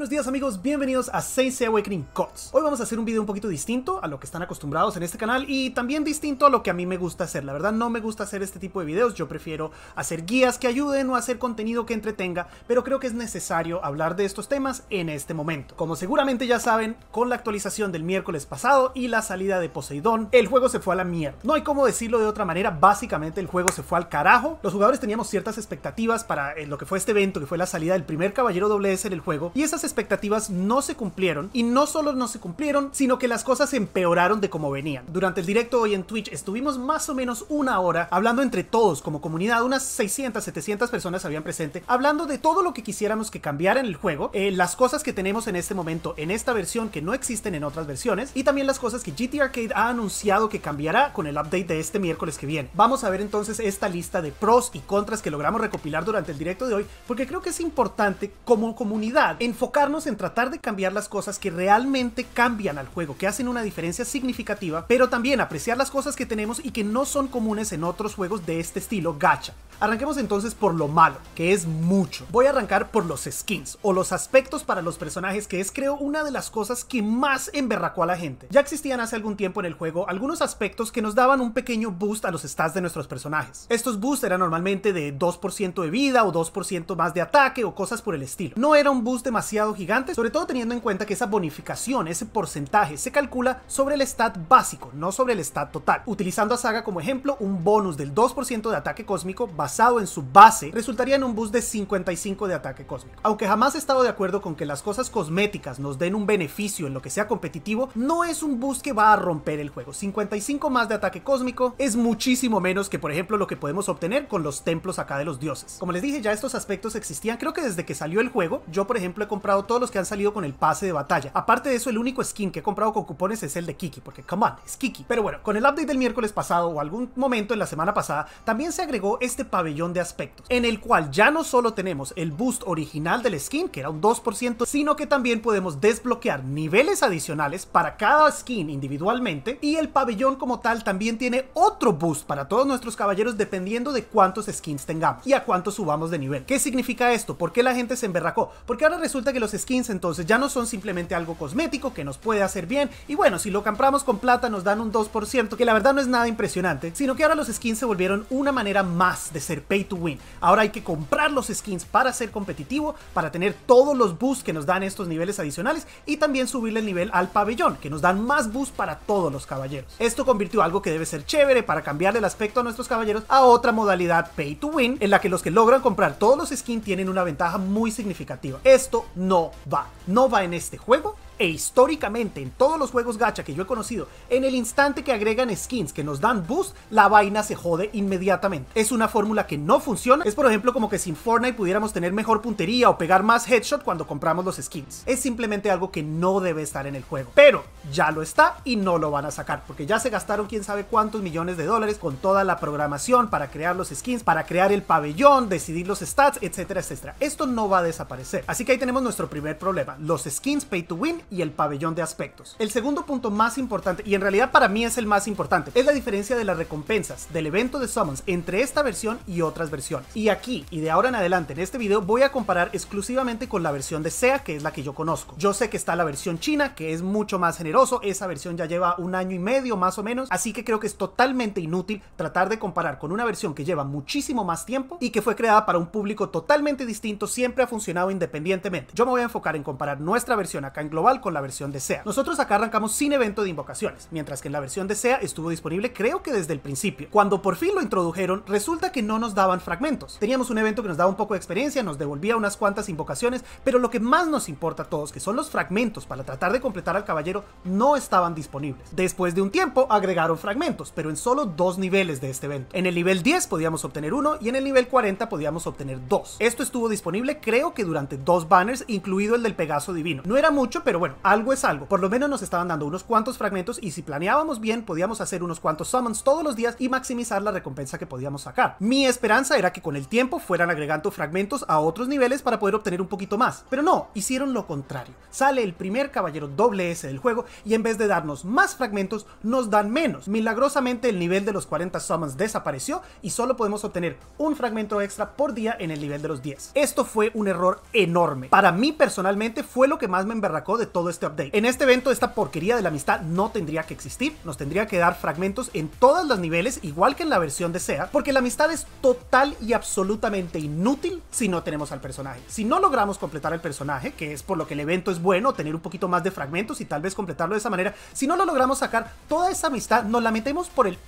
buenos días amigos, bienvenidos a 6 Awakening Cuts. Hoy vamos a hacer un video un poquito distinto a lo que están acostumbrados en este canal y también distinto a lo que a mí me gusta hacer. La verdad no me gusta hacer este tipo de videos, yo prefiero hacer guías que ayuden o hacer contenido que entretenga, pero creo que es necesario hablar de estos temas en este momento. Como seguramente ya saben, con la actualización del miércoles pasado y la salida de Poseidón, el juego se fue a la mierda. No hay cómo decirlo de otra manera, básicamente el juego se fue al carajo. Los jugadores teníamos ciertas expectativas para eh, lo que fue este evento, que fue la salida del primer caballero WS en el juego, y esas expectativas no se cumplieron y no solo no se cumplieron, sino que las cosas empeoraron de como venían. Durante el directo hoy en Twitch estuvimos más o menos una hora hablando entre todos como comunidad, unas 600, 700 personas habían presente, hablando de todo lo que quisiéramos que cambiara en el juego, eh, las cosas que tenemos en este momento en esta versión que no existen en otras versiones y también las cosas que GT Arcade ha anunciado que cambiará con el update de este miércoles que viene. Vamos a ver entonces esta lista de pros y contras que logramos recopilar durante el directo de hoy porque creo que es importante como comunidad enfocar en tratar de cambiar las cosas que realmente cambian al juego, que hacen una diferencia significativa, pero también apreciar las cosas que tenemos y que no son comunes en otros juegos de este estilo gacha. Arranquemos entonces por lo malo, que es mucho. Voy a arrancar por los skins, o los aspectos para los personajes, que es creo una de las cosas que más emberracó a la gente. Ya existían hace algún tiempo en el juego algunos aspectos que nos daban un pequeño boost a los stats de nuestros personajes. Estos boosts eran normalmente de 2% de vida o 2% más de ataque o cosas por el estilo. No era un boost demasiado gigantes, sobre todo teniendo en cuenta que esa bonificación, ese porcentaje, se calcula sobre el stat básico, no sobre el stat total. Utilizando a Saga como ejemplo, un bonus del 2% de ataque cósmico basado en su base resultaría en un boost de 55 de ataque cósmico. Aunque jamás he estado de acuerdo con que las cosas cosméticas nos den un beneficio en lo que sea competitivo, no es un boost que va a romper el juego. 55 más de ataque cósmico es muchísimo menos que por ejemplo lo que podemos obtener con los templos acá de los dioses. Como les dije ya estos aspectos existían creo que desde que salió el juego, yo por ejemplo he comprado todos los que han salido con el pase de batalla. Aparte de eso, el único skin que he comprado con cupones es el de Kiki, porque come on, es Kiki. Pero bueno, con el update del miércoles pasado o algún momento en la semana pasada, también se agregó este pabellón de aspectos, en el cual ya no solo tenemos el boost original del skin, que era un 2%, sino que también podemos desbloquear niveles adicionales para cada skin individualmente y el pabellón como tal también tiene otro boost para todos nuestros caballeros dependiendo de cuántos skins tengamos y a cuánto subamos de nivel. ¿Qué significa esto? ¿Por qué la gente se emberracó? Porque ahora resulta que los skins entonces ya no son simplemente algo cosmético que nos puede hacer bien y bueno, si lo compramos con plata nos dan un 2% que la verdad no es nada impresionante, sino que ahora los skins se volvieron una manera más de ser pay to win. Ahora hay que comprar los skins para ser competitivo, para tener todos los boosts que nos dan estos niveles adicionales y también subirle el nivel al pabellón, que nos dan más boosts para todos los caballeros. Esto convirtió algo que debe ser chévere para cambiar el aspecto a nuestros caballeros a otra modalidad pay to win en la que los que logran comprar todos los skins tienen una ventaja muy significativa. Esto no no va. No va en este juego e históricamente en todos los juegos gacha que yo he conocido, en el instante que agregan skins que nos dan boost, la vaina se jode inmediatamente. Es una fórmula que no funciona, es por ejemplo como que sin Fortnite pudiéramos tener mejor puntería o pegar más headshot cuando compramos los skins. Es simplemente algo que no debe estar en el juego, pero ya lo está y no lo van a sacar, porque ya se gastaron quién sabe cuántos millones de dólares con toda la programación para crear los skins, para crear el pabellón, decidir los stats, etcétera, etcétera. Esto no va a desaparecer. Así que ahí tenemos nuestro primer problema, los skins pay to win y el pabellón de aspectos. El segundo punto más importante, y en realidad para mí es el más importante, es la diferencia de las recompensas del evento de Summons entre esta versión y otras versiones. Y aquí, y de ahora en adelante en este video, voy a comparar exclusivamente con la versión de SEA, que es la que yo conozco. Yo sé que está la versión china, que es mucho más generoso, esa versión ya lleva un año y medio más o menos, así que creo que es totalmente inútil tratar de comparar con una versión que lleva muchísimo más tiempo y que fue creada para un público totalmente distinto, siempre ha funcionado independientemente. Yo me voy a enfocar en comparar nuestra versión acá en global con la versión de SEA. Nosotros acá arrancamos sin evento de invocaciones, mientras que en la versión de SEA estuvo disponible creo que desde el principio. Cuando por fin lo introdujeron, resulta que no nos daban fragmentos. Teníamos un evento que nos daba un poco de experiencia, nos devolvía unas cuantas invocaciones, pero lo que más nos importa a todos, que son los fragmentos para tratar de completar al caballero, no estaban disponibles. Después de un tiempo agregaron fragmentos, pero en solo dos niveles de este evento. En el nivel 10 podíamos obtener uno y en el nivel 40 podíamos obtener dos. Esto estuvo disponible creo que durante dos banners, incluido el del Pegaso Divino. No era mucho, pero bueno, algo es algo. Por lo menos nos estaban dando unos cuantos fragmentos y si planeábamos bien, podíamos hacer unos cuantos summons todos los días y maximizar la recompensa que podíamos sacar. Mi esperanza era que con el tiempo fueran agregando fragmentos a otros niveles para poder obtener un poquito más. Pero no, hicieron lo contrario. Sale el primer caballero doble S del juego y en vez de darnos más fragmentos, nos dan menos. Milagrosamente el nivel de los 40 summons desapareció y solo podemos obtener un fragmento extra por día en el nivel de los 10. Esto fue un error enorme. Para mí personalmente fue lo que más me emberracó de todo este update. En este evento, esta porquería de la amistad no tendría que existir. Nos tendría que dar fragmentos en todos los niveles, igual que en la versión de SEA, porque la amistad es total y absolutamente inútil si no tenemos al personaje. Si no logramos completar el personaje, que es por lo que el evento es bueno, tener un poquito más de fragmentos y tal vez completarlo de esa manera, si no lo logramos sacar, toda esa amistad nos la metemos por el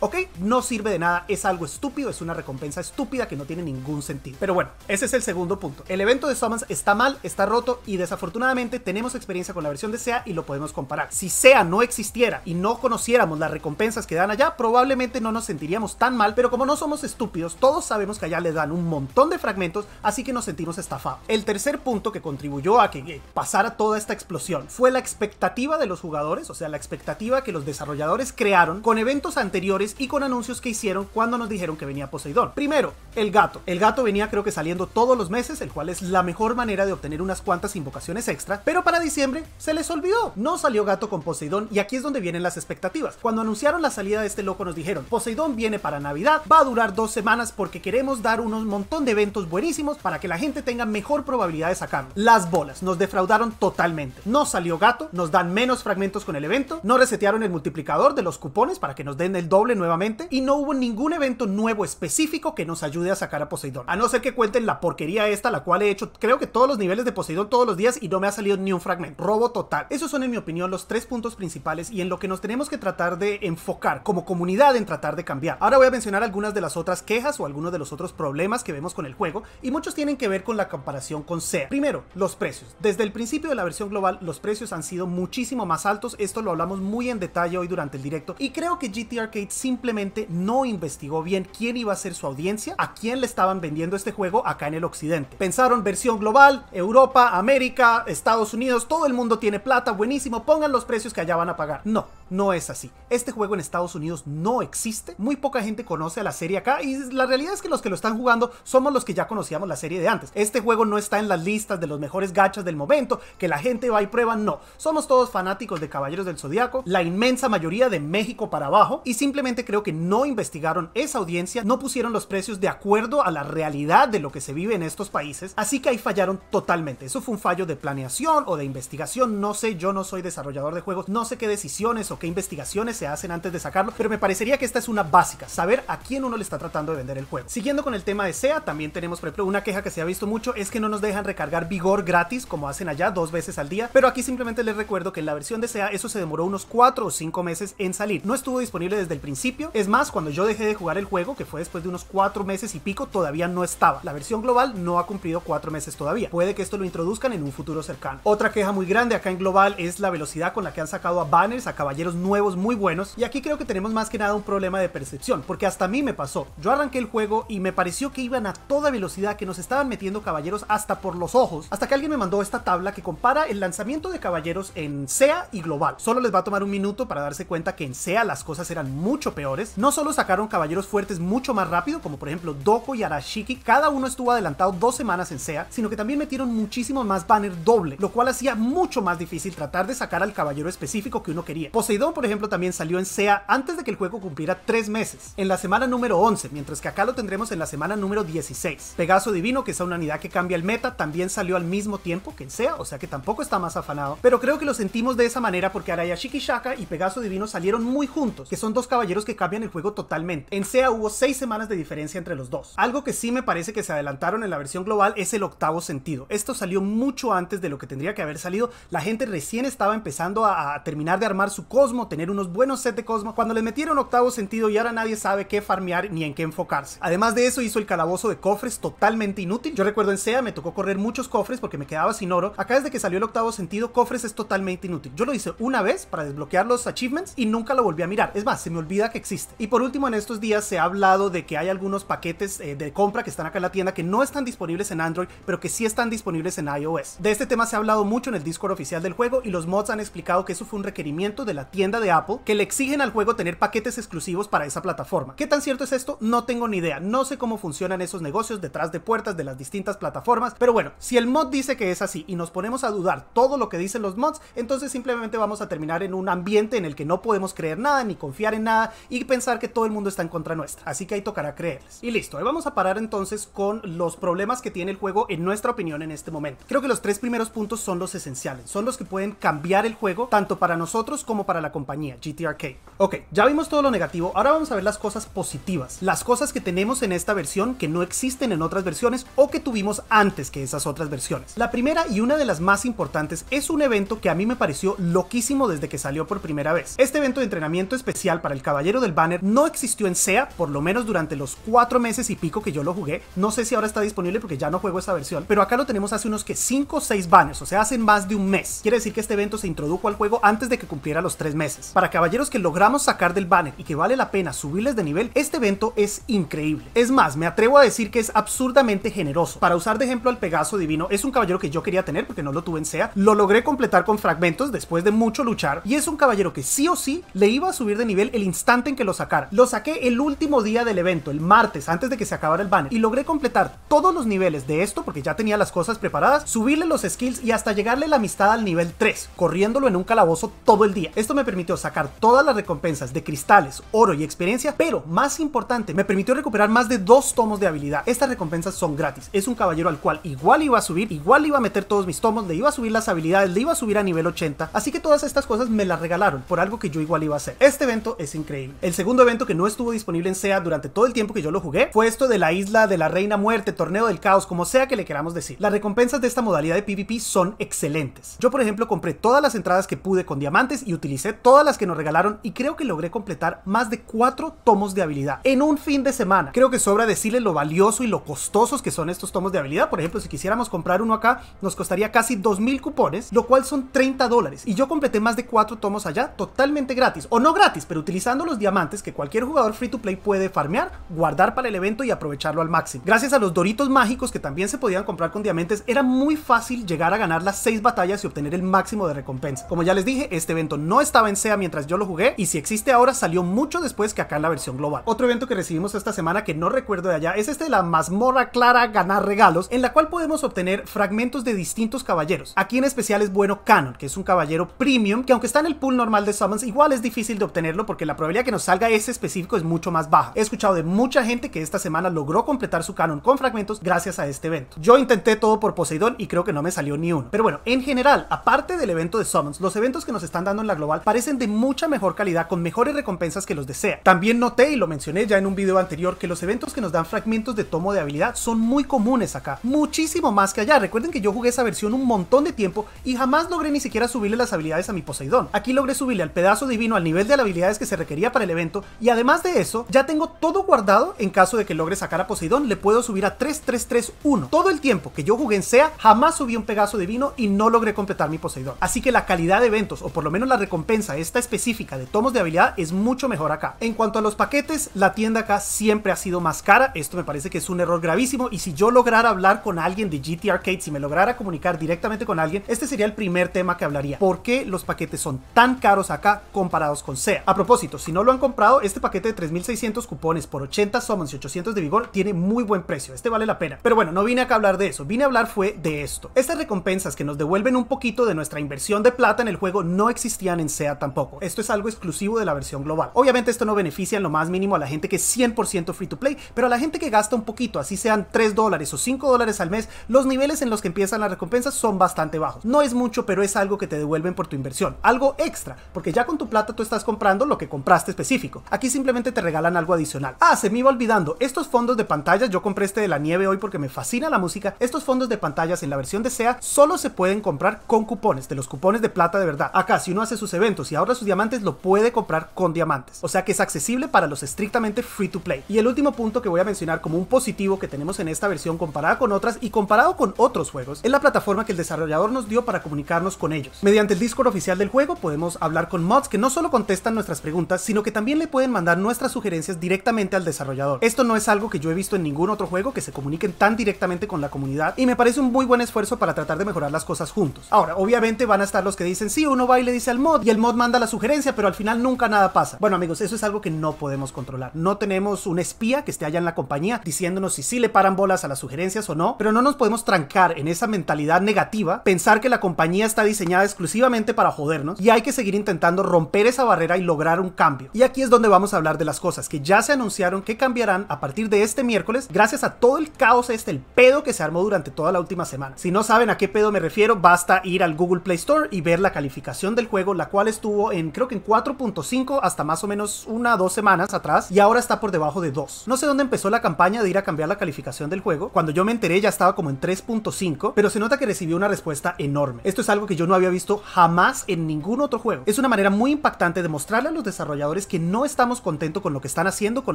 ¿Ok? No sirve de nada, es algo estúpido, es una recompensa estúpida que no tiene ningún sentido. Pero bueno, ese es el segundo punto. El evento de Summons está mal, está roto y desafortunadamente tenemos experiencia con la versión de SEA y lo podemos comparar. Si SEA no existiera y no conociéramos las recompensas que dan allá, probablemente no nos sentiríamos tan mal, pero como no somos estúpidos, todos sabemos que allá les dan un montón de fragmentos, así que nos sentimos estafados. El tercer punto que contribuyó a que eh, pasara toda esta explosión fue la expectativa de los jugadores, o sea, la expectativa que los desarrolladores crearon con eventos anteriores y con anuncios que hicieron cuando nos dijeron que venía Poseidón. Primero, el gato. El gato venía creo que saliendo todos los meses, el cual es la mejor manera de obtener unas cuantas invocaciones extra, pero para diciembre se les olvidó. No salió gato con Poseidón y aquí es donde vienen las expectativas. Cuando anunciaron la salida de este loco nos dijeron, Poseidón viene para Navidad, va a durar dos semanas porque queremos dar unos montón de eventos buenísimos para que la gente tenga mejor probabilidad de sacarlo. Las bolas nos defraudaron totalmente. No salió gato, nos dan menos fragmentos con el evento, no resetearon el multiplicador de los cupones para que nos den el doble nuevamente y no hubo ningún evento nuevo específico que nos ayude a sacar a Poseidón. A no ser que cuenten la porquería esta, la cual he hecho creo que todos los niveles de Poseidón todos los días y no me ha salido ni un fragmento. Robo total. Esos son en mi opinión los tres puntos principales y en lo que nos tenemos que tratar de enfocar como comunidad en tratar de cambiar. Ahora voy a mencionar algunas de las otras quejas o algunos de los otros problemas que vemos con el juego y muchos tienen que ver con la comparación con SEA. Primero, los precios. Desde el principio de la versión global los precios han sido muchísimo más altos. Esto lo hablamos muy en detalle hoy durante el directo y creo que GT Arcade sí simplemente no investigó bien quién iba a ser su audiencia, a quién le estaban vendiendo este juego acá en el occidente. Pensaron versión global, Europa, América, Estados Unidos, todo el mundo tiene plata, buenísimo, pongan los precios que allá van a pagar. No, no es así. Este juego en Estados Unidos no existe, muy poca gente conoce a la serie acá y la realidad es que los que lo están jugando somos los que ya conocíamos la serie de antes. Este juego no está en las listas de los mejores gachas del momento, que la gente va y prueba, no. Somos todos fanáticos de Caballeros del Zodiaco, la inmensa mayoría de México para abajo y simplemente creo que no investigaron esa audiencia, no pusieron los precios de acuerdo a la realidad de lo que se vive en estos países, así que ahí fallaron totalmente. Eso fue un fallo de planeación o de investigación, no sé, yo no soy desarrollador de juegos, no sé qué decisiones o qué investigaciones se hacen antes de sacarlo, pero me parecería que esta es una básica, saber a quién uno le está tratando de vender el juego. Siguiendo con el tema de SEA, también tenemos, por ejemplo, una queja que se ha visto mucho es que no nos dejan recargar vigor gratis como hacen allá dos veces al día, pero aquí simplemente les recuerdo que en la versión de SEA eso se demoró unos 4 o 5 meses en salir, no estuvo disponible desde el principio es más, cuando yo dejé de jugar el juego, que fue después de unos cuatro meses y pico, todavía no estaba. La versión global no ha cumplido cuatro meses todavía. Puede que esto lo introduzcan en un futuro cercano. Otra queja muy grande acá en global es la velocidad con la que han sacado a banners, a caballeros nuevos muy buenos. Y aquí creo que tenemos más que nada un problema de percepción, porque hasta a mí me pasó. Yo arranqué el juego y me pareció que iban a toda velocidad, que nos estaban metiendo caballeros hasta por los ojos, hasta que alguien me mandó esta tabla que compara el lanzamiento de caballeros en SEA y global. Solo les va a tomar un minuto para darse cuenta que en SEA las cosas eran mucho peores. No solo sacaron caballeros fuertes mucho más rápido, como por ejemplo Doko y Arashiki, cada uno estuvo adelantado dos semanas en SEA, sino que también metieron muchísimo más banner doble, lo cual hacía mucho más difícil tratar de sacar al caballero específico que uno quería. Poseidón, por ejemplo, también salió en SEA antes de que el juego cumpliera tres meses, en la semana número 11, mientras que acá lo tendremos en la semana número 16. Pegaso Divino, que es una unidad que cambia el meta, también salió al mismo tiempo que en SEA, o sea que tampoco está más afanado, pero creo que lo sentimos de esa manera porque Arayashiki Shaka y Pegaso Divino salieron muy juntos, que son dos caballeros que cambian el juego totalmente. En SEA hubo 6 semanas de diferencia entre los dos. Algo que sí me parece que se adelantaron en la versión global es el octavo sentido. Esto salió mucho antes de lo que tendría que haber salido. La gente recién estaba empezando a, terminar de armar su Cosmo, tener unos buenos sets de Cosmo. Cuando le metieron octavo sentido y ahora nadie sabe qué farmear ni en qué enfocarse. Además de eso hizo el calabozo de cofres totalmente inútil. Yo recuerdo en SEA me tocó correr muchos cofres porque me quedaba sin oro. Acá desde que salió el octavo sentido, cofres es totalmente inútil. Yo lo hice una vez para desbloquear los achievements y nunca lo volví a mirar. Es más, se me olvida que existe. Y por último, en estos días se ha hablado de que hay algunos paquetes eh, de compra que están acá en la tienda que no están disponibles en Android, pero que sí están disponibles en iOS. De este tema se ha hablado mucho en el Discord oficial del juego y los mods han explicado que eso fue un requerimiento de la tienda de Apple que le exigen al juego tener paquetes exclusivos para esa plataforma. ¿Qué tan cierto es esto? No tengo ni idea. No sé cómo funcionan esos negocios detrás de puertas de las distintas plataformas, pero bueno, si el mod dice que es así y nos ponemos a dudar todo lo que dicen los mods, entonces simplemente vamos a terminar en un ambiente en el que no podemos creer nada ni confiar en nada y pensar que todo el mundo está en contra nuestra. Así que ahí tocará creerles. Y listo, ahí vamos a parar entonces con los problemas que tiene el juego en nuestra opinión en este momento. Creo que los tres primeros puntos son los esenciales, son los que pueden cambiar el juego tanto para nosotros como para la compañía, GTRK. Ok, ya vimos todo lo negativo, ahora vamos a ver las cosas positivas, las cosas que tenemos en esta versión que no existen en otras versiones o que tuvimos antes que esas otras versiones. La primera y una de las más importantes es un evento que a mí me pareció loquísimo desde que salió por primera vez. Este evento de entrenamiento especial para el caballo del Banner no existió en SEA, por lo menos durante los cuatro meses y pico que yo lo jugué. No sé si ahora está disponible porque ya no juego esa versión, pero acá lo tenemos hace unos que cinco o 6 banners, o sea, hace más de un mes. Quiere decir que este evento se introdujo al juego antes de que cumpliera los tres meses. Para caballeros que logramos sacar del banner y que vale la pena subirles de nivel, este evento es increíble. Es más, me atrevo a decir que es absurdamente generoso. Para usar de ejemplo al Pegaso Divino, es un caballero que yo quería tener porque no lo tuve en SEA, lo logré completar con fragmentos después de mucho luchar y es un caballero que sí o sí le iba a subir de nivel el instante en que lo sacar. Lo saqué el último día del evento, el martes, antes de que se acabara el banner, y logré completar todos los niveles de esto, porque ya tenía las cosas preparadas, subirle los skills y hasta llegarle la amistad al nivel 3, corriéndolo en un calabozo todo el día. Esto me permitió sacar todas las recompensas de cristales, oro y experiencia, pero más importante, me permitió recuperar más de dos tomos de habilidad. Estas recompensas son gratis. Es un caballero al cual igual iba a subir, igual iba a meter todos mis tomos, le iba a subir las habilidades, le iba a subir a nivel 80, así que todas estas cosas me las regalaron por algo que yo igual iba a hacer. Este evento es increíble. El segundo evento que no estuvo disponible en SEA durante todo el tiempo que yo lo jugué fue esto de la isla de la reina muerte, torneo del caos, como sea que le queramos decir. Las recompensas de esta modalidad de PvP son excelentes. Yo por ejemplo compré todas las entradas que pude con diamantes y utilicé todas las que nos regalaron y creo que logré completar más de cuatro tomos de habilidad en un fin de semana. Creo que sobra decirle lo valioso y lo costosos que son estos tomos de habilidad. Por ejemplo, si quisiéramos comprar uno acá, nos costaría casi 2.000 cupones, lo cual son 30 dólares. Y yo completé más de cuatro tomos allá totalmente gratis. O no gratis, pero utilizando los diamantes que cualquier jugador free to play puede farmear, guardar para el evento y aprovecharlo al máximo. Gracias a los doritos mágicos que también se podían comprar con diamantes, era muy fácil llegar a ganar las 6 batallas y obtener el máximo de recompensa. Como ya les dije, este evento no estaba en SEA mientras yo lo jugué y si existe ahora salió mucho después que acá en la versión global. Otro evento que recibimos esta semana que no recuerdo de allá es este de la mazmorra clara ganar regalos, en la cual podemos obtener fragmentos de distintos caballeros. Aquí en especial es bueno Canon, que es un caballero premium que aunque está en el pool normal de summons, igual es difícil de obtenerlo porque la probabilidad que nos salga ese específico es mucho más baja. He escuchado de mucha gente que esta semana logró completar su canon con fragmentos gracias a este evento. Yo intenté todo por Poseidón y creo que no me salió ni uno. Pero bueno, en general, aparte del evento de Summons, los eventos que nos están dando en la global parecen de mucha mejor calidad con mejores recompensas que los desea, También noté y lo mencioné ya en un video anterior que los eventos que nos dan fragmentos de tomo de habilidad son muy comunes acá, muchísimo más que allá. Recuerden que yo jugué esa versión un montón de tiempo y jamás logré ni siquiera subirle las habilidades a mi Poseidón. Aquí logré subirle al pedazo divino al nivel de las habilidades que se requería para el evento y además de eso, ya tengo todo guardado en caso de que logre sacar a Poseidón, le puedo subir a 3331. Todo el tiempo que yo jugué en SEA, jamás subí un de vino y no logré completar mi Poseidón. Así que la calidad de eventos, o por lo menos la recompensa esta específica de tomos de habilidad, es mucho mejor acá. En cuanto a los paquetes, la tienda acá siempre ha sido más cara, esto me parece que es un error gravísimo y si yo lograra hablar con alguien de GT Arcade, si me lograra comunicar directamente con alguien, este sería el primer tema que hablaría. ¿Por qué los paquetes son tan caros acá comparados con SEA? A propósito, si no no lo han comprado, este paquete de 3600 cupones por 80 summons y 800 de vigor tiene muy buen precio, este vale la pena. Pero bueno, no vine acá a hablar de eso, vine a hablar fue de esto. Estas recompensas que nos devuelven un poquito de nuestra inversión de plata en el juego no existían en SEA tampoco. Esto es algo exclusivo de la versión global. Obviamente esto no beneficia en lo más mínimo a la gente que es 100% free to play, pero a la gente que gasta un poquito, así sean 3 dólares o 5 dólares al mes, los niveles en los que empiezan las recompensas son bastante bajos. No es mucho, pero es algo que te devuelven por tu inversión, algo extra, porque ya con tu plata tú estás comprando lo que compraste específico. Aquí simplemente te regalan algo adicional. Ah, se me iba olvidando. Estos fondos de pantallas, yo compré este de la nieve hoy porque me fascina la música. Estos fondos de pantallas en la versión de SEA solo se pueden comprar con cupones, de los cupones de plata de verdad. Acá, si uno hace sus eventos y ahora sus diamantes, lo puede comprar con diamantes. O sea que es accesible para los estrictamente free to play. Y el último punto que voy a mencionar como un positivo que tenemos en esta versión comparada con otras y comparado con otros juegos, es la plataforma que el desarrollador nos dio para comunicarnos con ellos. Mediante el Discord oficial del juego podemos hablar con mods que no solo contestan nuestras preguntas, sino que también le pueden mandar nuestras sugerencias directamente al desarrollador. Esto no es algo que yo he visto en ningún otro juego que se comuniquen tan directamente con la comunidad y me parece un muy buen esfuerzo para tratar de mejorar las cosas juntos. Ahora, obviamente van a estar los que dicen, sí, uno va y le dice al mod y el mod manda la sugerencia, pero al final nunca nada pasa. Bueno amigos, eso es algo que no podemos controlar. No tenemos un espía que esté allá en la compañía diciéndonos si sí le paran bolas a las sugerencias o no, pero no nos podemos trancar en esa mentalidad negativa, pensar que la compañía está diseñada exclusivamente para jodernos y hay que seguir intentando romper esa barrera y lograr un cambio. Y aquí es donde vamos a hablar de las cosas que ya se anunciaron que cambiarán a partir de este miércoles gracias a todo el caos este, el pedo que se armó durante toda la última semana. Si no saben a qué pedo me refiero, basta ir al Google Play Store y ver la calificación del juego, la cual estuvo en creo que en 4.5 hasta más o menos una o dos semanas atrás y ahora está por debajo de 2. No sé dónde empezó la campaña de ir a cambiar la calificación del juego. Cuando yo me enteré ya estaba como en 3.5, pero se nota que recibió una respuesta enorme. Esto es algo que yo no había visto jamás en ningún otro juego. Es una manera muy impactante de mostrarle a los desarrolladores que no estamos contentos con lo que están haciendo, con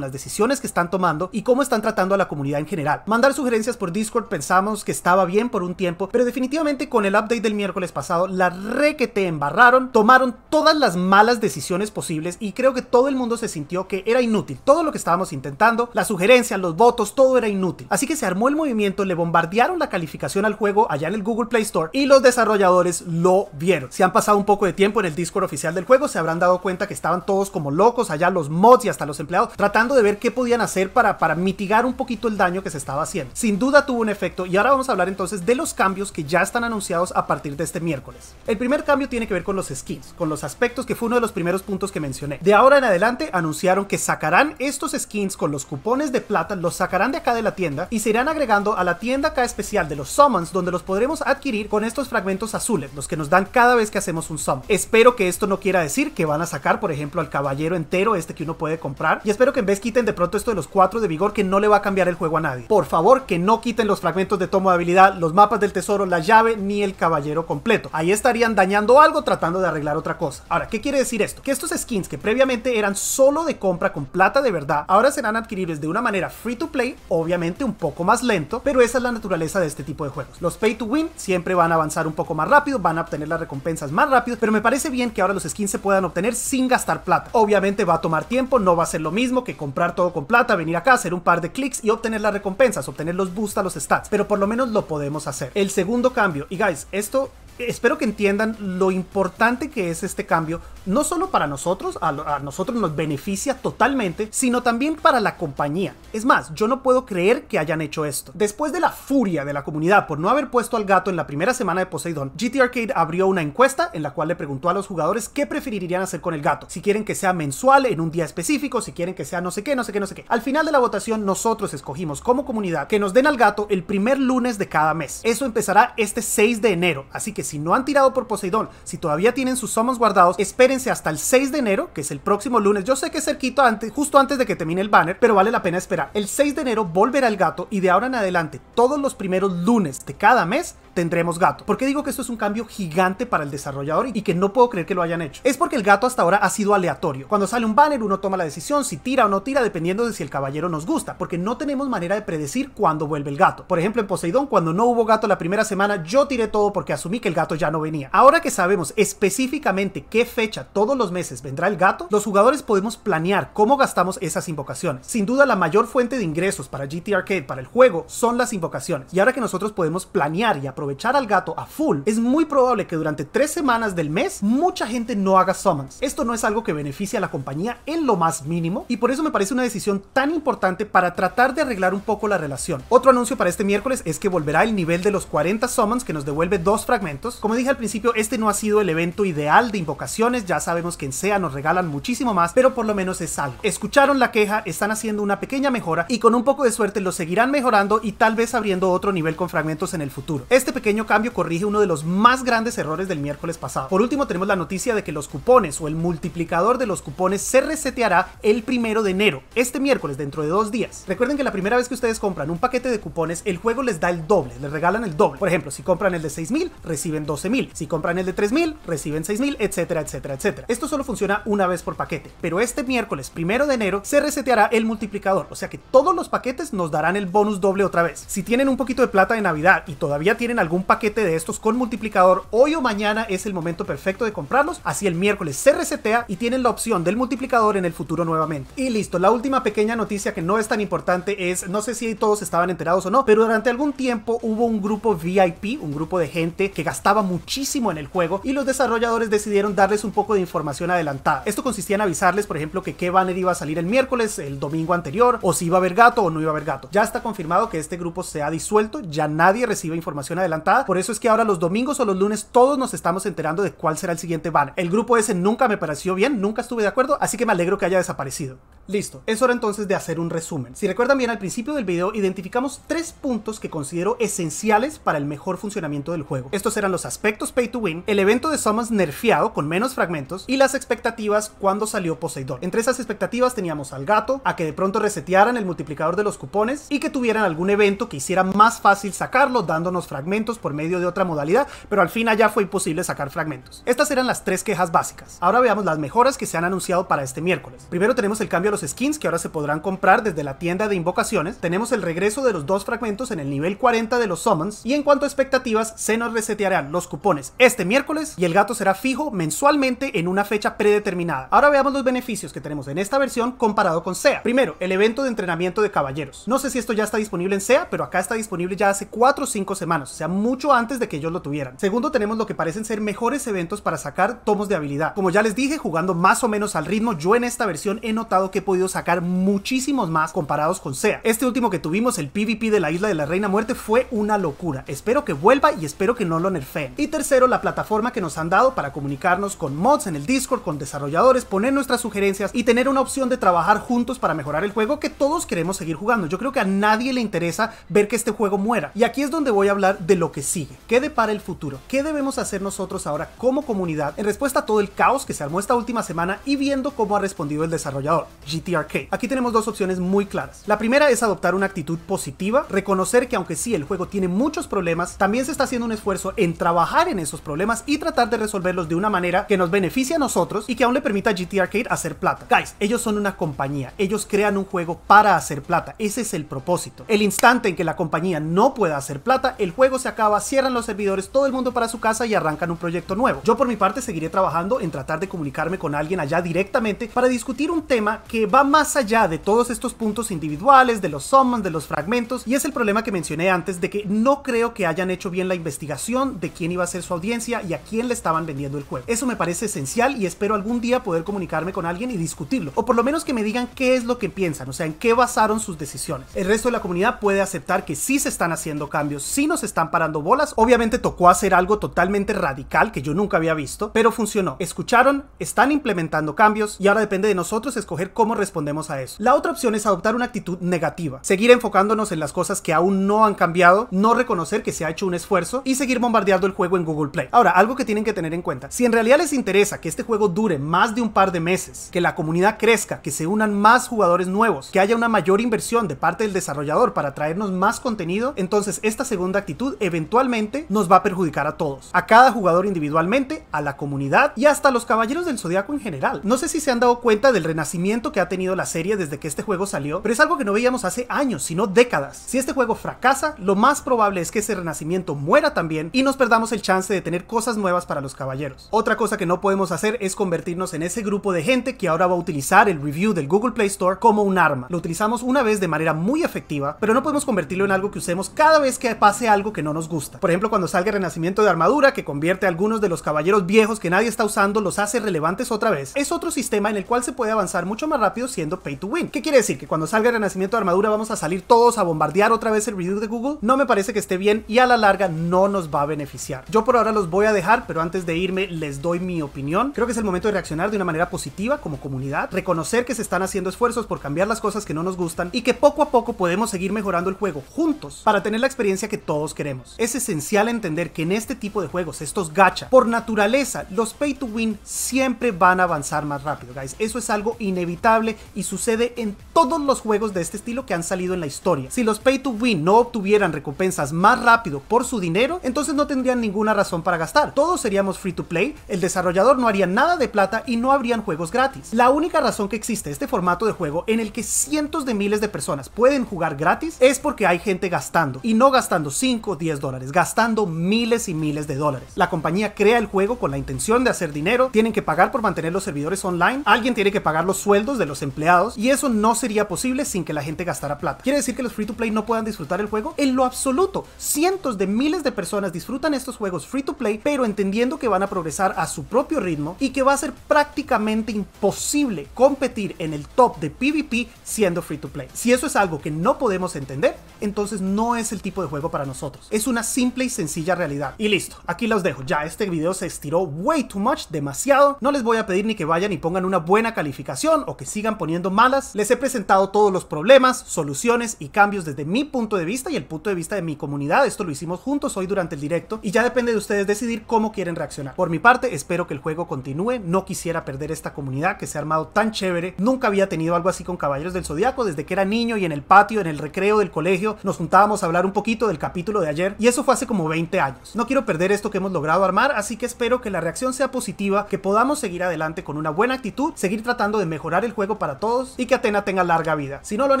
las decisiones que están tomando y cómo están tratando a la comunidad en general. Mandar sugerencias por Discord pensamos que estaba bien por un tiempo, pero definitivamente con el update del miércoles pasado la re que te embarraron, tomaron todas las malas decisiones posibles y creo que todo el mundo se sintió que era inútil. Todo lo que estábamos intentando, las sugerencias, los votos, todo era inútil. Así que se armó el movimiento, le bombardearon la calificación al juego allá en el Google Play Store y los desarrolladores lo vieron. Si han pasado un poco de tiempo en el Discord oficial del juego, se habrán dado cuenta que estaban todos como locos, allá los mods y hasta los empleados, tratando de ver qué podían hacer para, para mitigar un poquito el daño que se estaba haciendo. Sin duda tuvo un efecto y ahora vamos a hablar entonces de los cambios que ya están anunciados a partir de este miércoles. El primer cambio tiene que ver con los skins, con los aspectos que fue uno de los primeros puntos que mencioné. De ahora en adelante anunciaron que sacarán estos skins con los cupones de plata, los sacarán de acá de la tienda y se irán agregando a la tienda acá especial de los summons donde los podremos adquirir con estos fragmentos azules, los que nos dan cada vez que hacemos un summon. Espero que esto no quiera decir que van a sacar por ejemplo al caballo caballero entero, este que uno puede comprar. Y espero que en vez quiten de pronto esto de los cuatro de vigor, que no le va a cambiar el juego a nadie. Por favor, que no quiten los fragmentos de tomo de habilidad, los mapas del tesoro, la llave, ni el caballero completo. Ahí estarían dañando algo tratando de arreglar otra cosa. Ahora, ¿qué quiere decir esto? Que estos skins que previamente eran solo de compra con plata de verdad, ahora serán adquiribles de una manera free to play, obviamente un poco más lento, pero esa es la naturaleza de este tipo de juegos. Los pay to win siempre van a avanzar un poco más rápido, van a obtener las recompensas más rápido, pero me parece bien que ahora los skins se puedan obtener sin gastar plata obviamente va a tomar tiempo, no va a ser lo mismo que comprar todo con plata, venir acá, hacer un par de clics y obtener las recompensas, obtener los boosts a los stats, pero por lo menos lo podemos hacer. El segundo cambio, y guys, esto espero que entiendan lo importante que es este cambio, no solo para nosotros, a, nosotros nos beneficia totalmente, sino también para la compañía. Es más, yo no puedo creer que hayan hecho esto. Después de la furia de la comunidad por no haber puesto al gato en la primera semana de Poseidón, GT Arcade abrió una encuesta en la cual le preguntó a los jugadores qué preferirían hacer con el gato, si quieren que sea mensual en un día específico, si quieren que sea no sé qué, no sé qué, no sé qué. Al final de la votación nosotros escogimos como comunidad que nos den al gato el primer lunes de cada mes. Eso empezará este 6 de enero, así que si no han tirado por Poseidón, si todavía tienen sus somos guardados, espérense hasta el 6 de enero, que es el próximo lunes. Yo sé que es cerquito antes, justo antes de que termine el banner, pero vale la pena esperar. El 6 de enero volverá el gato y de ahora en adelante, todos los primeros lunes de cada mes, tendremos gato. ¿Por qué digo que esto es un cambio gigante para el desarrollador y que no puedo creer que lo hayan hecho? Es porque el gato hasta ahora ha sido aleatorio. Cuando sale un banner, uno toma la decisión si tira o no tira, dependiendo de si el caballero nos gusta, porque no tenemos manera de predecir cuándo vuelve el gato. Por ejemplo, en Poseidón, cuando no hubo gato la primera semana, yo tiré todo porque asumí que el gato ya no venía. Ahora que sabemos específicamente qué fecha todos los meses vendrá el gato, los jugadores podemos planear cómo gastamos esas invocaciones. Sin duda, la mayor fuente de ingresos para GT Arcade, para el juego, son las invocaciones. Y ahora que nosotros podemos planear y aprovechar aprovechar al gato a full, es muy probable que durante tres semanas del mes mucha gente no haga summons. Esto no es algo que beneficie a la compañía en lo más mínimo y por eso me parece una decisión tan importante para tratar de arreglar un poco la relación. Otro anuncio para este miércoles es que volverá el nivel de los 40 summons que nos devuelve dos fragmentos. Como dije al principio, este no ha sido el evento ideal de invocaciones, ya sabemos que en SEA nos regalan muchísimo más, pero por lo menos es algo. Escucharon la queja, están haciendo una pequeña mejora y con un poco de suerte lo seguirán mejorando y tal vez abriendo otro nivel con fragmentos en el futuro. Este pequeño cambio corrige uno de los más grandes errores del miércoles pasado. Por último tenemos la noticia de que los cupones o el multiplicador de los cupones se reseteará el primero de enero, este miércoles dentro de dos días. Recuerden que la primera vez que ustedes compran un paquete de cupones el juego les da el doble, les regalan el doble. Por ejemplo, si compran el de 6.000 reciben 12.000, si compran el de 3.000 reciben 6.000, etcétera, etcétera, etcétera. Esto solo funciona una vez por paquete, pero este miércoles primero de enero se reseteará el multiplicador, o sea que todos los paquetes nos darán el bonus doble otra vez. Si tienen un poquito de plata de Navidad y todavía tienen algún paquete de estos con multiplicador, hoy o mañana es el momento perfecto de comprarlos, así el miércoles se resetea y tienen la opción del multiplicador en el futuro nuevamente. Y listo, la última pequeña noticia que no es tan importante es, no sé si todos estaban enterados o no, pero durante algún tiempo hubo un grupo VIP, un grupo de gente que gastaba muchísimo en el juego y los desarrolladores decidieron darles un poco de información adelantada. Esto consistía en avisarles, por ejemplo, que qué banner iba a salir el miércoles, el domingo anterior, o si iba a haber gato o no iba a haber gato. Ya está confirmado que este grupo se ha disuelto, ya nadie recibe información adelantada por eso es que ahora los domingos o los lunes todos nos estamos enterando de cuál será el siguiente ban. El grupo ese nunca me pareció bien, nunca estuve de acuerdo, así que me alegro que haya desaparecido. Listo, es hora entonces de hacer un resumen. Si recuerdan bien, al principio del video identificamos tres puntos que considero esenciales para el mejor funcionamiento del juego. Estos eran los aspectos pay to win, el evento de somas nerfeado con menos fragmentos y las expectativas cuando salió Poseidón. Entre esas expectativas teníamos al gato, a que de pronto resetearan el multiplicador de los cupones y que tuvieran algún evento que hiciera más fácil sacarlo dándonos fragmentos por medio de otra modalidad, pero al fin allá fue imposible sacar fragmentos. Estas eran las tres quejas básicas. Ahora veamos las mejoras que se han anunciado para este miércoles. Primero tenemos el cambio a los skins que ahora se podrán comprar desde la tienda de invocaciones. Tenemos el regreso de los dos fragmentos en el nivel 40 de los summons. Y en cuanto a expectativas, se nos resetearán los cupones este miércoles y el gato será fijo mensualmente en una fecha predeterminada. Ahora veamos los beneficios que tenemos en esta versión comparado con SEA. Primero, el evento de entrenamiento de caballeros. No sé si esto ya está disponible en SEA, pero acá está disponible ya hace 4 o 5 semanas mucho antes de que ellos lo tuvieran. Segundo, tenemos lo que parecen ser mejores eventos para sacar tomos de habilidad. Como ya les dije, jugando más o menos al ritmo, yo en esta versión he notado que he podido sacar muchísimos más comparados con SEA. Este último que tuvimos, el PvP de la Isla de la Reina Muerte, fue una locura. Espero que vuelva y espero que no lo nerfeen. Y tercero, la plataforma que nos han dado para comunicarnos con mods en el Discord, con desarrolladores, poner nuestras sugerencias y tener una opción de trabajar juntos para mejorar el juego que todos queremos seguir jugando. Yo creo que a nadie le interesa ver que este juego muera. Y aquí es donde voy a hablar de lo que sigue. ¿Qué depara el futuro? ¿Qué debemos hacer nosotros ahora como comunidad en respuesta a todo el caos que se armó esta última semana y viendo cómo ha respondido el desarrollador, GTRK? Aquí tenemos dos opciones muy claras. La primera es adoptar una actitud positiva, reconocer que aunque sí el juego tiene muchos problemas, también se está haciendo un esfuerzo en trabajar en esos problemas y tratar de resolverlos de una manera que nos beneficie a nosotros y que aún le permita a GT hacer plata. Guys, ellos son una compañía, ellos crean un juego para hacer plata, ese es el propósito. El instante en que la compañía no pueda hacer plata, el juego se se acaba, cierran los servidores, todo el mundo para su casa y arrancan un proyecto nuevo. Yo por mi parte seguiré trabajando en tratar de comunicarme con alguien allá directamente para discutir un tema que va más allá de todos estos puntos individuales, de los summons, de los fragmentos, y es el problema que mencioné antes de que no creo que hayan hecho bien la investigación de quién iba a ser su audiencia y a quién le estaban vendiendo el juego. Eso me parece esencial y espero algún día poder comunicarme con alguien y discutirlo, o por lo menos que me digan qué es lo que piensan, o sea, en qué basaron sus decisiones. El resto de la comunidad puede aceptar que sí se están haciendo cambios, sí nos están parando bolas. Obviamente tocó hacer algo totalmente radical que yo nunca había visto, pero funcionó. Escucharon, están implementando cambios y ahora depende de nosotros escoger cómo respondemos a eso. La otra opción es adoptar una actitud negativa, seguir enfocándonos en las cosas que aún no han cambiado, no reconocer que se ha hecho un esfuerzo y seguir bombardeando el juego en Google Play. Ahora, algo que tienen que tener en cuenta, si en realidad les interesa que este juego dure más de un par de meses, que la comunidad crezca, que se unan más jugadores nuevos, que haya una mayor inversión de parte del desarrollador para traernos más contenido, entonces esta segunda actitud eventualmente nos va a perjudicar a todos, a cada jugador individualmente, a la comunidad y hasta a los caballeros del zodiaco en general. No sé si se han dado cuenta del renacimiento que ha tenido la serie desde que este juego salió, pero es algo que no veíamos hace años, sino décadas. Si este juego fracasa, lo más probable es que ese renacimiento muera también y nos perdamos el chance de tener cosas nuevas para los caballeros. Otra cosa que no podemos hacer es convertirnos en ese grupo de gente que ahora va a utilizar el review del Google Play Store como un arma. Lo utilizamos una vez de manera muy efectiva, pero no podemos convertirlo en algo que usemos cada vez que pase algo que no nos gusta. Por ejemplo, cuando salga renacimiento de armadura, que convierte a algunos de los caballeros viejos que nadie está usando, los hace relevantes otra vez, es otro sistema en el cual se puede avanzar mucho más rápido siendo pay to win. ¿Qué quiere decir? ¿Que cuando salga renacimiento de armadura vamos a salir todos a bombardear otra vez el review de Google? No me parece que esté bien y a la larga no nos va a beneficiar. Yo por ahora los voy a dejar, pero antes de irme les doy mi opinión. Creo que es el momento de reaccionar de una manera positiva como comunidad, reconocer que se están haciendo esfuerzos por cambiar las cosas que no nos gustan y que poco a poco podemos seguir mejorando el juego juntos para tener la experiencia que todos queremos. Es esencial entender que en este tipo de juegos, estos gacha, por naturaleza, los pay to win siempre van a avanzar más rápido, guys. Eso es algo inevitable y sucede en todos los juegos de este estilo que han salido en la historia. Si los pay to win no obtuvieran recompensas más rápido por su dinero, entonces no tendrían ninguna razón para gastar. Todos seríamos free to play, el desarrollador no haría nada de plata y no habrían juegos gratis. La única razón que existe este formato de juego en el que cientos de miles de personas pueden jugar gratis es porque hay gente gastando y no gastando 5, 10 10 dólares, gastando miles y miles de dólares. La compañía crea el juego con la intención de hacer dinero, tienen que pagar por mantener los servidores online, alguien tiene que pagar los sueldos de los empleados y eso no sería posible sin que la gente gastara plata. ¿Quiere decir que los free to play no puedan disfrutar el juego? En lo absoluto, cientos de miles de personas disfrutan estos juegos free to play, pero entendiendo que van a progresar a su propio ritmo y que va a ser prácticamente imposible competir en el top de PvP siendo free to play. Si eso es algo que no podemos entender, entonces no es el tipo de juego para nosotros. Es una simple y sencilla realidad. Y listo, aquí los dejo. Ya este video se estiró way too much, demasiado. No les voy a pedir ni que vayan y pongan una buena calificación o que sigan poniendo malas. Les he presentado todos los problemas, soluciones y cambios desde mi punto de vista y el punto de vista de mi comunidad. Esto lo hicimos juntos hoy durante el directo y ya depende de ustedes decidir cómo quieren reaccionar. Por mi parte, espero que el juego continúe. No quisiera perder esta comunidad que se ha armado tan chévere. Nunca había tenido algo así con Caballeros del Zodiaco desde que era niño y en el patio, en el recreo del colegio, nos juntábamos a hablar un poquito del capítulo de ayer y eso fue hace como 20 años. No quiero perder esto que hemos logrado armar, así que espero que la reacción sea positiva, que podamos seguir adelante con una buena actitud, seguir tratando de mejorar el juego para todos y que Atena tenga larga vida. Si no lo han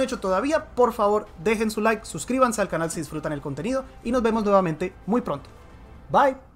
hecho todavía, por favor dejen su like, suscríbanse al canal si disfrutan el contenido y nos vemos nuevamente muy pronto. Bye.